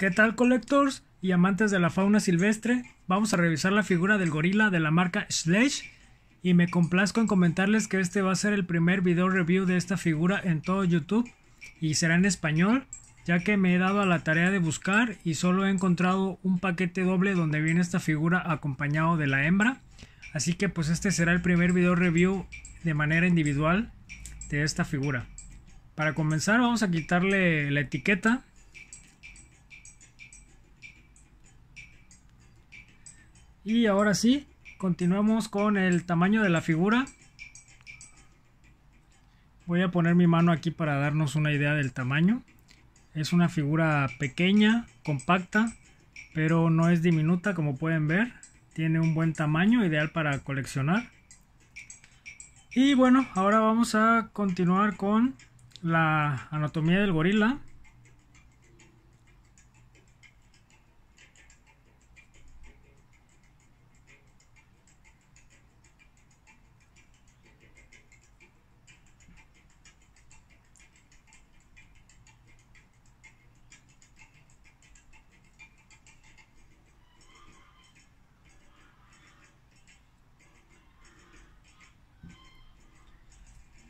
¿Qué tal collectors y amantes de la fauna silvestre? Vamos a revisar la figura del gorila de la marca Sledge y me complazco en comentarles que este va a ser el primer video review de esta figura en todo YouTube y será en español ya que me he dado a la tarea de buscar y solo he encontrado un paquete doble donde viene esta figura acompañado de la hembra así que pues este será el primer video review de manera individual de esta figura para comenzar vamos a quitarle la etiqueta Y ahora sí, continuamos con el tamaño de la figura. Voy a poner mi mano aquí para darnos una idea del tamaño. Es una figura pequeña, compacta, pero no es diminuta como pueden ver. Tiene un buen tamaño, ideal para coleccionar. Y bueno, ahora vamos a continuar con la anatomía del gorila.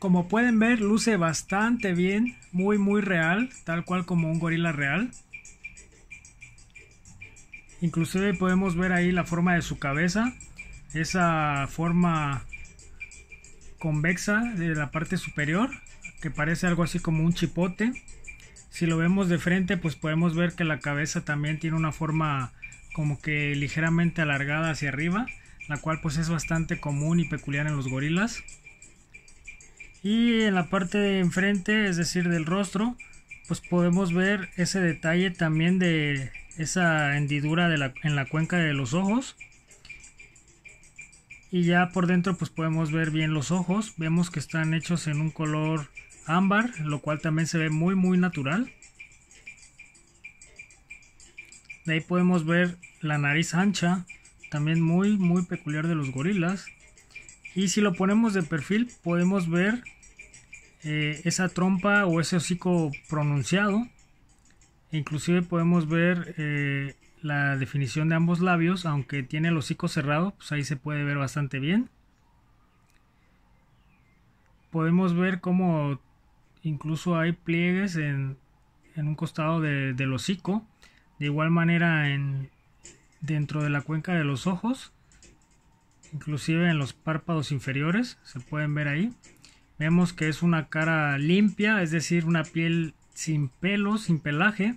Como pueden ver, luce bastante bien, muy muy real, tal cual como un gorila real. Inclusive podemos ver ahí la forma de su cabeza, esa forma convexa de la parte superior, que parece algo así como un chipote. Si lo vemos de frente, pues podemos ver que la cabeza también tiene una forma como que ligeramente alargada hacia arriba, la cual pues es bastante común y peculiar en los gorilas. Y en la parte de enfrente, es decir, del rostro, pues podemos ver ese detalle también de esa hendidura de en la cuenca de los ojos. Y ya por dentro pues podemos ver bien los ojos. Vemos que están hechos en un color ámbar, lo cual también se ve muy muy natural. De ahí podemos ver la nariz ancha, también muy muy peculiar de los gorilas. Y si lo ponemos de perfil, podemos ver eh, esa trompa o ese hocico pronunciado. Inclusive podemos ver eh, la definición de ambos labios, aunque tiene el hocico cerrado, pues ahí se puede ver bastante bien. Podemos ver cómo incluso hay pliegues en, un costado del hocico, de igual manera en, dentro de la cuenca de los ojos inclusive en los párpados inferiores, se pueden ver ahí. Vemos que es una cara limpia, es decir, una piel sin pelo, sin pelaje.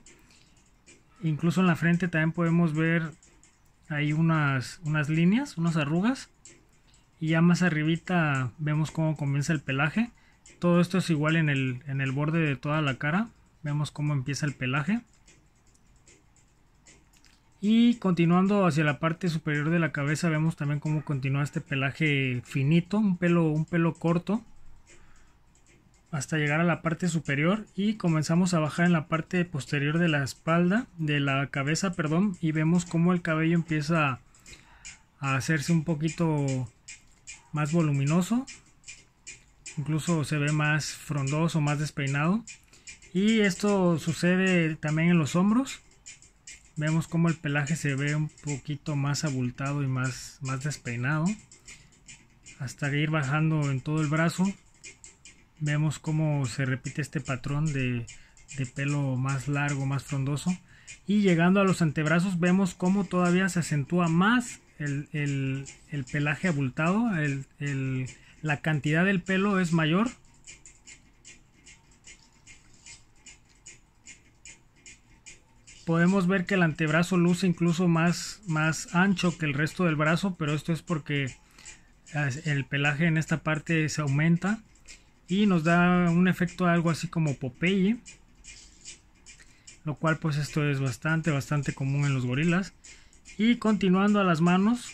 Incluso en la frente también podemos ver ahí unas, unas líneas, unas arrugas. Y ya más arribita vemos cómo comienza el pelaje. Todo esto es igual en el borde de toda la cara. Vemos cómo empieza el pelaje. Y continuando hacia la parte superior de la cabeza vemos también cómo continúa este pelaje finito, un pelo, un pelo corto hasta llegar a la parte superior y comenzamos a bajar en la parte posterior de la espalda, de la cabeza, perdón, y vemos cómo el cabello empieza a hacerse un poquito más voluminoso, incluso se ve más frondoso, más despeinado. Y esto sucede también en los hombros, Vemos como el pelaje se ve un poquito más abultado y más, más despeinado. Hasta ir bajando en todo el brazo. Vemos cómo se repite este patrón de, pelo más largo, más frondoso. Y llegando a los antebrazos vemos cómo todavía se acentúa más el, pelaje abultado. la cantidad del pelo es mayor Podemos ver que el antebrazo luce incluso más, más ancho que el resto del brazo, pero esto es porque eh, el pelaje en esta parte se aumenta y nos da un efecto algo así como Popeye, lo cual pues esto es bastante, bastante común en los gorilas. Y continuando a las manos,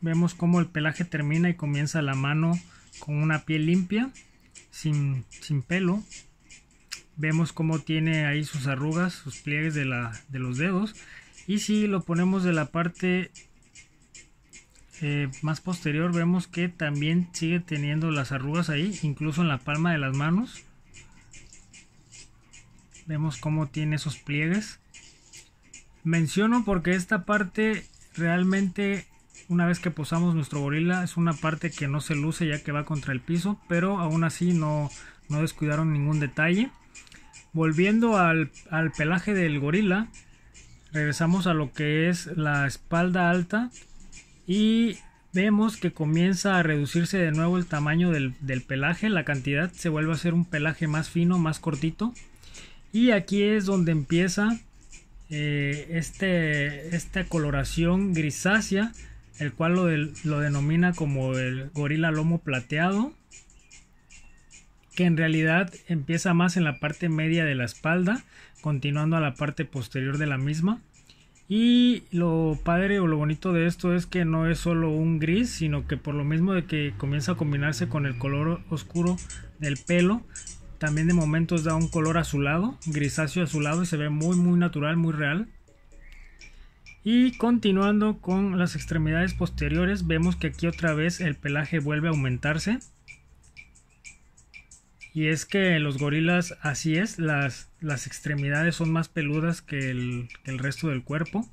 vemos cómo el pelaje termina y comienza la mano con una piel limpia, sin, sin pelo, vemos cómo tiene ahí sus arrugas, sus pliegues de, los dedos. Y si lo ponemos de la parte eh, más posterior, vemos que también sigue teniendo las arrugas ahí, incluso en la palma de las manos. Vemos cómo tiene esos pliegues. Menciono porque esta parte realmente una vez que posamos nuestro gorila es una parte que no se luce ya que va contra el piso pero aún así no descuidaron ningún detalle volviendo al, pelaje del gorila, regresamos a lo que es la espalda alta y vemos que comienza a reducirse de nuevo el tamaño del, pelaje, la cantidad se vuelve a hacer un pelaje más fino, más cortito. Y aquí es donde empieza eh, este, esta coloración grisácea, el cual lo denomina como el gorila lomo plateado que en realidad empieza más en la parte media de la espalda, continuando a la parte posterior de la misma. Y lo padre o lo bonito de esto es que no es solo un gris, sino que por lo mismo de que comienza a combinarse con el color oscuro del pelo, también de momentos da un color azulado, grisáceo azulado y se ve muy muy natural, muy real. Y continuando con las extremidades posteriores, vemos que aquí otra vez el pelaje vuelve a aumentarse y es que los gorilas, así es, las, las extremidades son más peludas que el, resto del cuerpo.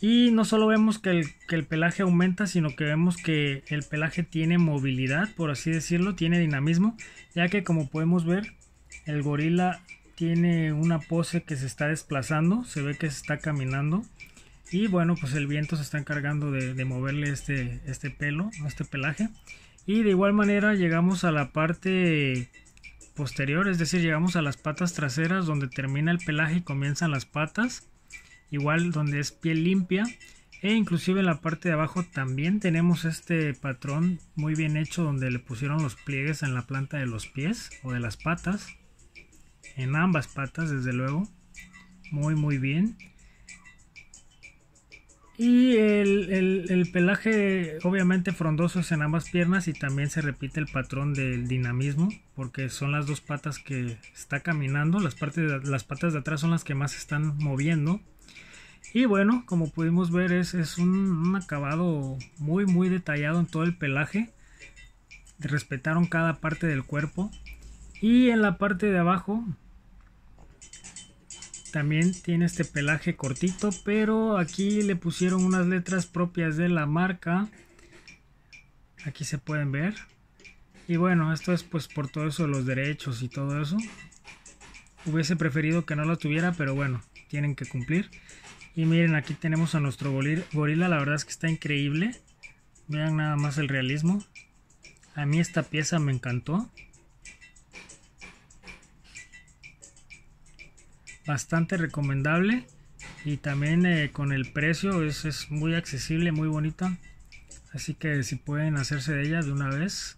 Y no solo vemos que el, pelaje aumenta, sino que vemos que el pelaje tiene movilidad, por así decirlo, tiene dinamismo, ya que como podemos ver, el gorila tiene una pose que se está desplazando, se ve que se está caminando. Y bueno, pues el viento se está encargando de, de moverle este, este pelo, este pelaje. Y de igual manera llegamos a la parte posterior, es decir, llegamos a las patas traseras donde termina el pelaje y comienzan las patas. Igual donde es piel limpia. E inclusive en la parte de abajo también tenemos este patrón muy bien hecho donde le pusieron los pliegues en la planta de los pies o de las patas. En ambas patas, desde luego. Muy, muy bien. Y el, pelaje obviamente es en ambas piernas y también se repite el patrón del dinamismo porque son las dos patas que está caminando, las, las patas de atrás son las que más se están moviendo. Y bueno, como pudimos ver es, un, un, acabado muy muy detallado en todo el pelaje. Respetaron cada parte del cuerpo. Y en la parte de abajo también tiene este pelaje cortito, pero aquí le pusieron unas letras propias de la marca. Aquí se pueden ver. Y bueno, esto es pues por todo eso los derechos y todo eso. Hubiese preferido que no lo tuviera, pero bueno, tienen que cumplir. Y miren, aquí tenemos a nuestro gorila, la verdad es que está increíble. Vean nada más el realismo. A mí esta pieza me encantó. bastante recomendable y también eh, con el precio es, es, muy accesible, muy bonita. Así que si pueden hacerse de ella de una vez.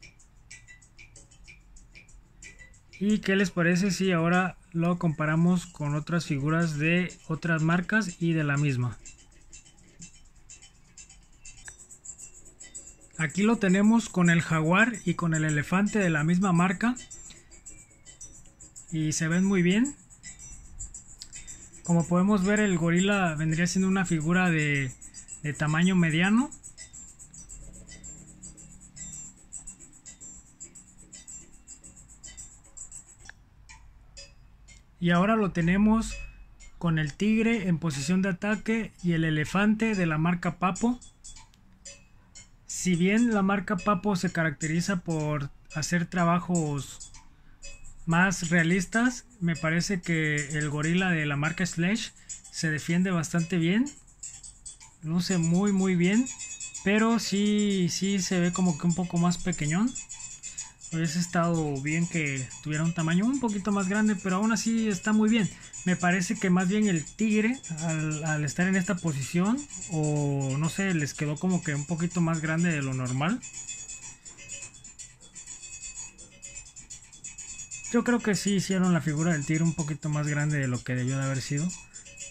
¿Y qué les parece si ahora lo comparamos con otras figuras de otras marcas y de la misma? Aquí lo tenemos con el jaguar y con el elefante de la misma marca. Y se ven muy bien. Como podemos ver, el gorila vendría siendo una figura de, tamaño mediano. Y ahora lo tenemos con el tigre en posición de ataque y el elefante de la marca Papo. Si bien la marca Papo se caracteriza por hacer trabajos más realistas. Me parece que el gorila de la marca Slash se defiende bastante bien. Luce muy muy bien. Pero sí, sí se ve como que un poco más pequeñón. Hubiese estado bien que tuviera un tamaño un poquito más grande, pero aún así está muy bien. Me parece que más bien el tigre, al, al estar en esta posición, o no sé, les quedó como que un poquito más grande de lo normal. Yo creo que sí hicieron la figura del tigre un poquito más grande de lo que debió de haber sido.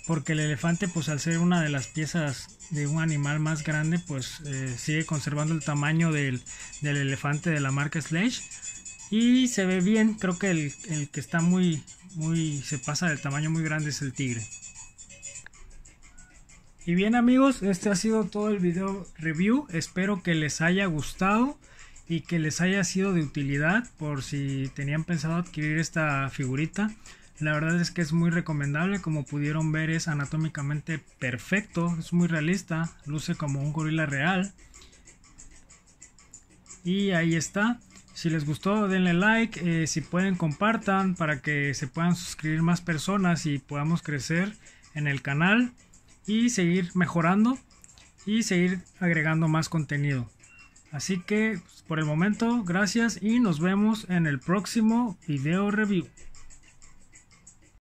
Porque el elefante, pues al ser una de las piezas de un animal más grande, pues eh, sigue conservando el tamaño del, elefante de la marca Slash. Y se ve bien, creo que el, el que está muy, muy, se pasa del tamaño muy grande es el tigre. Y bien amigos, este ha sido todo el video review. Espero que les haya gustado y que les haya sido de utilidad por si tenían pensado adquirir esta figurita. La verdad es que es muy recomendable, como pudieron ver es anatómicamente perfecto, es muy realista, luce como un gorila real. Y ahí está. Si les gustó denle like, eh, si pueden compartan para que se puedan suscribir más personas y podamos crecer en el canal y seguir mejorando y seguir agregando más contenido. Así que pues, por el momento, gracias y nos vemos en el próximo video review.